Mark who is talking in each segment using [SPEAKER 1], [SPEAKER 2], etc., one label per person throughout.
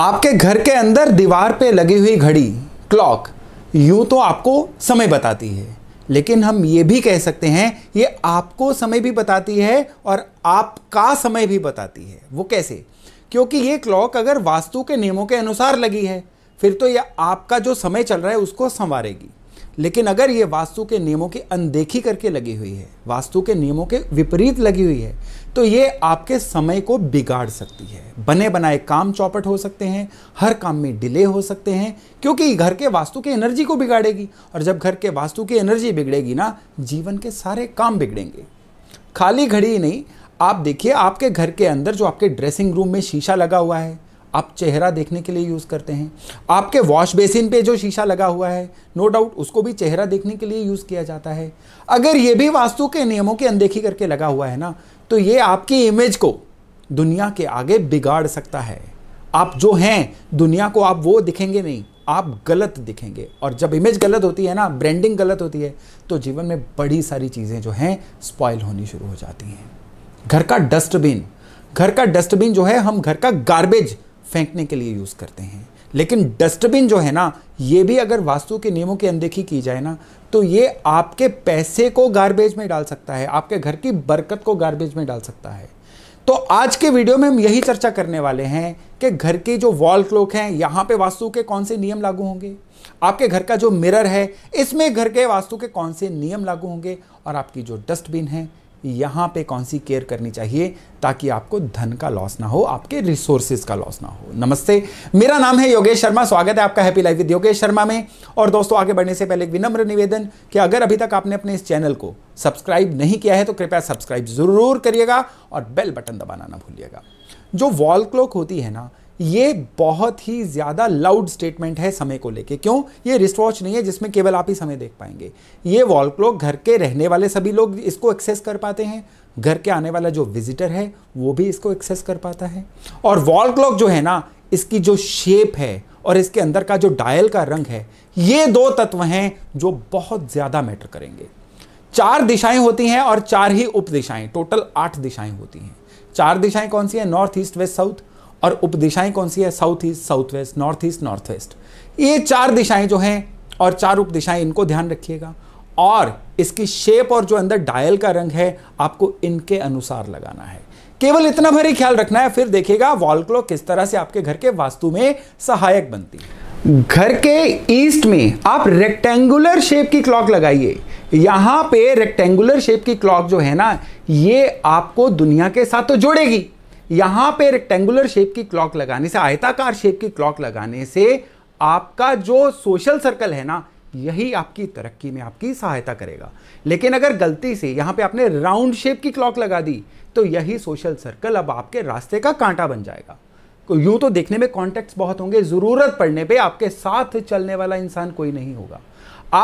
[SPEAKER 1] आपके घर के अंदर दीवार पे लगी हुई घड़ी क्लॉक यूं तो आपको समय बताती है लेकिन हम ये भी कह सकते हैं ये आपको समय भी बताती है और आपका समय भी बताती है वो कैसे क्योंकि ये क्लॉक अगर वास्तु के नियमों के अनुसार लगी है फिर तो ये आपका जो समय चल रहा है उसको संवारेगी लेकिन अगर ये वास्तु के नियमों की अनदेखी करके लगी हुई है वास्तु के नियमों के विपरीत लगी हुई है तो ये आपके समय को बिगाड़ सकती है बने बनाए काम चौपट हो सकते हैं हर काम में डिले हो सकते हैं क्योंकि घर के वास्तु की एनर्जी को बिगाड़ेगी और जब घर के वास्तु की एनर्जी बिगड़ेगी ना जीवन के सारे काम बिगड़ेंगे खाली घड़ी ही नहीं आप देखिए आपके घर के अंदर जो आपके ड्रेसिंग रूम में शीशा लगा हुआ है आप चेहरा देखने के लिए यूज़ करते हैं आपके वॉश बेसिन पे जो शीशा लगा हुआ है नो डाउट उसको भी चेहरा देखने के लिए यूज़ किया जाता है अगर ये भी वास्तु के नियमों की अनदेखी करके लगा हुआ है ना तो ये आपकी इमेज को दुनिया के आगे बिगाड़ सकता है आप जो हैं दुनिया को आप वो दिखेंगे नहीं आप गलत दिखेंगे और जब इमेज गलत होती है ना ब्रांडिंग गलत होती है तो जीवन में बड़ी सारी चीज़ें जो हैं स्पॉयल होनी शुरू हो जाती हैं घर का डस्टबिन घर का डस्टबिन जो है हम घर का गार्बेज फेंकने के लिए यूज़ करते हैं लेकिन डस्टबिन जो है ना ये भी अगर वास्तु के नियमों की अनदेखी की जाए ना तो ये आपके पैसे को गार्बेज में डाल सकता है आपके घर की बरकत को गार्बेज में डाल सकता है तो आज के वीडियो में हम यही चर्चा करने वाले हैं कि घर के जो वॉल क्लॉक हैं यहाँ पे वास्तु के कौन से नियम लागू होंगे आपके घर का जो मिरर है इसमें घर के वास्तु के कौन से नियम लागू होंगे और आपकी जो डस्टबिन है यहाँ पे कौन सी केयर करनी चाहिए ताकि आपको धन का लॉस ना हो आपके रिसोर्सेज का लॉस ना हो नमस्ते मेरा नाम है योगेश शर्मा स्वागत है आपका happy life with Yogesh Sharma में और दोस्तों आगे बढ़ने से पहले एक विनम्र निवेदन कि अगर अभी तक आपने अपने इस चैनल को सब्सक्राइब नहीं किया है तो कृपया सब्सक्राइब जरूर करिएगा और बेल बटन दबाना ना भूलिएगा जो वॉल क्लॉक होती है ना ये बहुत ही ज़्यादा लाउड स्टेटमेंट है समय को लेके क्यों ये रिस्ट वॉच नहीं है जिसमें केवल आप ही समय देख पाएंगे ये वॉल क्लॉक घर के रहने वाले सभी लोग इसको एक्सेस कर पाते हैं घर के आने वाला जो विजिटर है वो भी इसको एक्सेस कर पाता है और वॉल क्लॉक जो है ना इसकी जो शेप है और इसके अंदर का जो डायल का रंग है ये दो तत्व हैं जो बहुत ज़्यादा मैटर करेंगे चार दिशाएं होती हैं और चार ही उप दिशाएं टोटल आठ दिशाएं होती हैं चार दिशाएं कौन सी हैं नॉर्थ ईस्ट वेस्ट साउथ और उप दिशाएं कौन सी है south east south west north east north west ये चार दिशाएं जो हैं और चार उप दिशाएं इनको ध्यान रखिएगा और इसकी शेप और जो अंदर डायल का रंग है आपको इनके अनुसार लगाना है केवल इतना भर ही ख्याल रखना है फिर देखिएगा वॉल क्लॉक किस तरह से आपके घर के वास्तु में सहायक बनती है घर के ईस्ट में आप रेक्टेंगुलर शेप की क्लॉक लगाइए यहां पे रेक्टेंगुलर शेप की क्लॉक जो है ना ये आपको दुनिया के साथ तो जोड़ेगी यहां पे रेक्टेंगुलर शेप की क्लॉक लगाने से आयताकार शेप की क्लॉक लगाने से आपका जो सोशल सर्कल है ना यही आपकी तरक्की में आपकी सहायता करेगा लेकिन अगर गलती से यहां पे आपने राउंड शेप की क्लॉक लगा दी तो यही सोशल सर्कल अब आपके रास्ते का कांटा बन जाएगा यूं तो देखने में कॉन्टेक्ट बहुत होंगे जरूरत पड़ने पे आपके साथ चलने वाला इंसान कोई नहीं होगा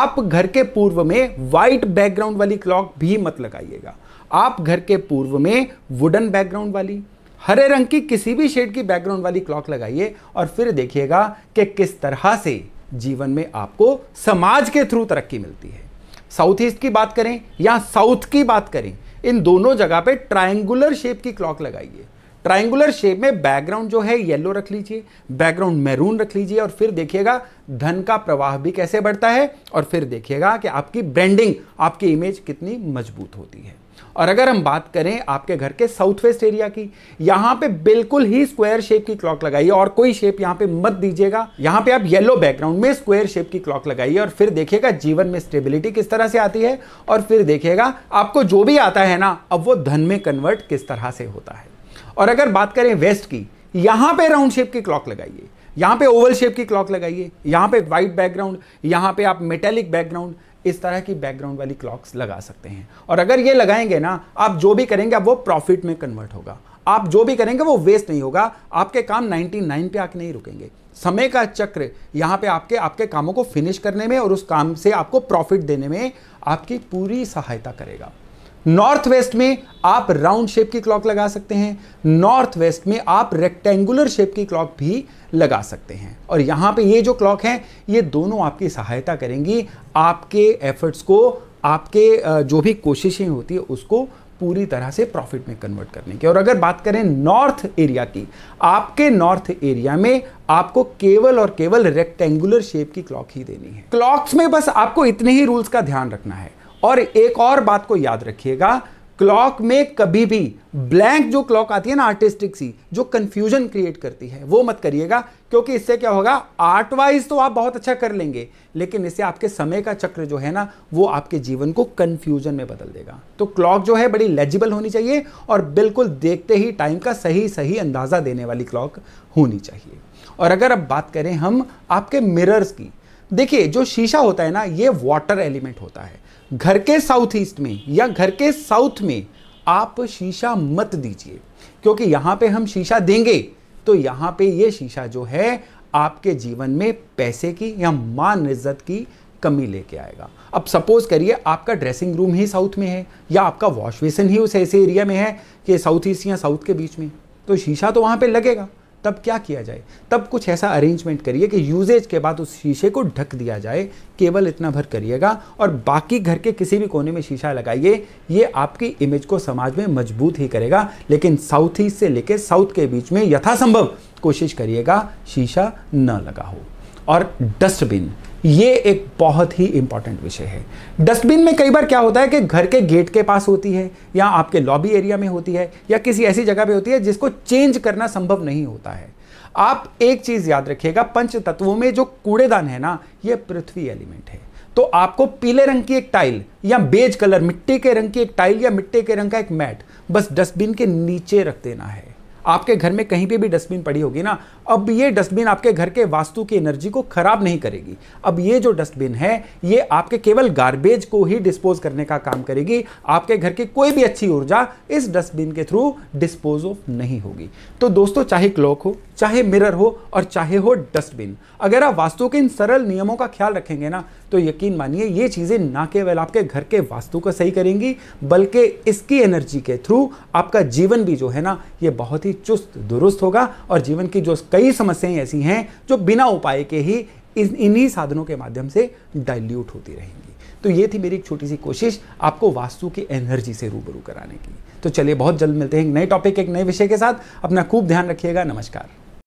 [SPEAKER 1] आप घर के पूर्व में व्हाइट बैकग्राउंड वाली क्लॉक भी मत लगाइएगा आप घर के पूर्व में वुडन बैकग्राउंड वाली हरे रंग की किसी भी शेड की बैकग्राउंड वाली क्लॉक लगाइए और फिर देखिएगा कि किस तरह से जीवन में आपको समाज के थ्रू तरक्की मिलती है साउथ ईस्ट की बात करें या साउथ की बात करें इन दोनों जगह पे ट्रायंगुलर शेप की क्लॉक लगाइए ट्रायंगुलर शेप में बैकग्राउंड जो है येलो रख लीजिए बैकग्राउंड मैरून रख लीजिए और फिर देखिएगा धन का प्रवाह भी कैसे बढ़ता है और फिर देखिएगा कि आपकी ब्रांडिंग आपकी इमेज कितनी मजबूत होती है और अगर हम बात करें आपके घर के साउथ वेस्ट एरिया की यहां पे बिल्कुल ही स्क्वायर शेप की क्लॉक लगाइए और कोई शेप यहां पे मत दीजिएगा यहां पे आप येलो बैकग्राउंड में स्क्वायर शेप की क्लॉक लगाइए और फिर देखिएगा जीवन में स्टेबिलिटी किस तरह से आती है और फिर देखिएगा आपको जो भी आता है ना अब वो धन में कन्वर्ट किस तरह से होता है और अगर बात करें वेस्ट की यहां पर राउंड शेप की क्लॉक लगाइए यहां पे ओवल शेप की क्लॉक लगाइए यहां पे व्हाइट बैकग्राउंड यहां पे आप मेटेलिक बैकग्राउंड इस तरह की बैकग्राउंड वाली क्लॉक्स लगा सकते हैं और अगर ये लगाएंगे ना आप जो भी करेंगे वो प्रॉफिट में कन्वर्ट होगा आप जो भी करेंगे वो वेस्ट नहीं होगा आपके काम 99 पे आके नहीं रुकेंगे समय का चक्र यहाँ पे आपके आपके कामों को फिनिश करने में और उस काम से आपको प्रॉफिट देने में आपकी पूरी सहायता करेगा नॉर्थ वेस्ट में आप राउंड शेप की क्लॉक लगा सकते हैं नॉर्थ वेस्ट में आप रेक्टेंगुलर शेप की क्लॉक भी लगा सकते हैं और यहां पे ये जो क्लॉक है ये दोनों आपकी सहायता करेंगी आपके एफर्ट्स को आपके जो भी कोशिशें होती है उसको पूरी तरह से प्रॉफिट में कन्वर्ट करने की और अगर बात करें नॉर्थ एरिया की आपके नॉर्थ एरिया में आपको केवल और केवल रेक्टेंगुलर शेप की क्लॉक ही देनी है क्लॉक्स में बस आपको इतने ही रूल्स का ध्यान रखना है और एक और बात को याद रखिएगा क्लॉक में कभी भी ब्लैंक जो क्लॉक आती है ना आर्टिस्टिक सी जो कंफ्यूजन क्रिएट करती है वो मत करिएगा क्योंकि इससे क्या होगा आर्ट वाइज तो आप बहुत अच्छा कर लेंगे लेकिन इससे आपके समय का चक्र जो है ना वो आपके जीवन को कंफ्यूजन में बदल देगा तो क्लॉक जो है बड़ी लेजिबल होनी चाहिए और बिल्कुल देखते ही टाइम का सही सही अंदाज़ा देने वाली क्लॉक होनी चाहिए और अगर अब बात करें हम आपके मिरर्स की देखिए जो शीशा होता है ना ये वाटर एलिमेंट होता है घर के साउथ ईस्ट में या घर के साउथ में आप शीशा मत दीजिए क्योंकि यहां पे हम शीशा देंगे तो यहां पे ये शीशा जो है आपके जीवन में पैसे की या मान इज्जत की कमी लेके आएगा अब सपोज करिए आपका ड्रेसिंग रूम ही साउथ में है या आपका वॉश ही उस ऐसे एरिया में है कि साउथ ईस्ट या साउथ के बीच में तो शीशा तो वहां पे लगेगा तब क्या किया जाए तब कुछ ऐसा अरेंजमेंट करिए कि यूजेज के बाद उस शीशे को ढक दिया जाए केवल इतना भर करिएगा और बाकी घर के किसी भी कोने में शीशा लगाइए ये आपकी इमेज को समाज में मजबूत ही करेगा लेकिन साउथ ईस्ट से लेकर साउथ के बीच में यथासंभव कोशिश करिएगा शीशा न लगा हो और डस्टबिन ये एक बहुत ही इंपॉर्टेंट विषय है डस्टबिन में कई बार क्या होता है कि घर के गेट के पास होती है या आपके लॉबी एरिया में होती है या किसी ऐसी जगह पे होती है जिसको चेंज करना संभव नहीं होता है आप एक चीज़ याद रखिएगा पंच तत्वों में जो कूड़ेदान है ना ये पृथ्वी एलिमेंट है तो आपको पीले रंग की एक टाइल या बेज कलर मिट्टी के रंग की एक टाइल या मिट्टी के रंग का एक मैट बस डस्टबिन के नीचे रख देना है आपके घर में कहीं पर भी डस्टबिन पड़ी होगी ना अब ये डस्टबिन आपके घर के वास्तु की एनर्जी को खराब नहीं करेगी अब ये जो डस्टबिन है ये आपके केवल गार्बेज को ही डिस्पोज करने का काम करेगी आपके घर की कोई भी अच्छी ऊर्जा इस डस्टबिन के थ्रू डिस्पोज ऑफ नहीं होगी तो दोस्तों चाहे क्लॉक हो चाहे मिरर हो और चाहे हो डस्टबिन अगर आप वास्तु के इन सरल नियमों का ख्याल रखेंगे ना तो यकीन मानिए ये चीज़ें ना केवल आपके घर के वास्तु को सही करेंगी बल्कि इसकी एनर्जी के थ्रू आपका जीवन भी जो है ना ये बहुत ही चुस्त दुरुस्त होगा और जीवन की जो कई समस्याएं ऐसी हैं जो बिना उपाय के ही इन्हीं साधनों के माध्यम से डाइल्यूट होती रहेंगी तो ये थी मेरी एक छोटी सी कोशिश आपको वास्तु की एनर्जी से रूबरू कराने की तो चलिए बहुत जल्द मिलते हैं एक नए टॉपिक एक नए विषय के साथ अपना खूब ध्यान रखिएगा नमस्कार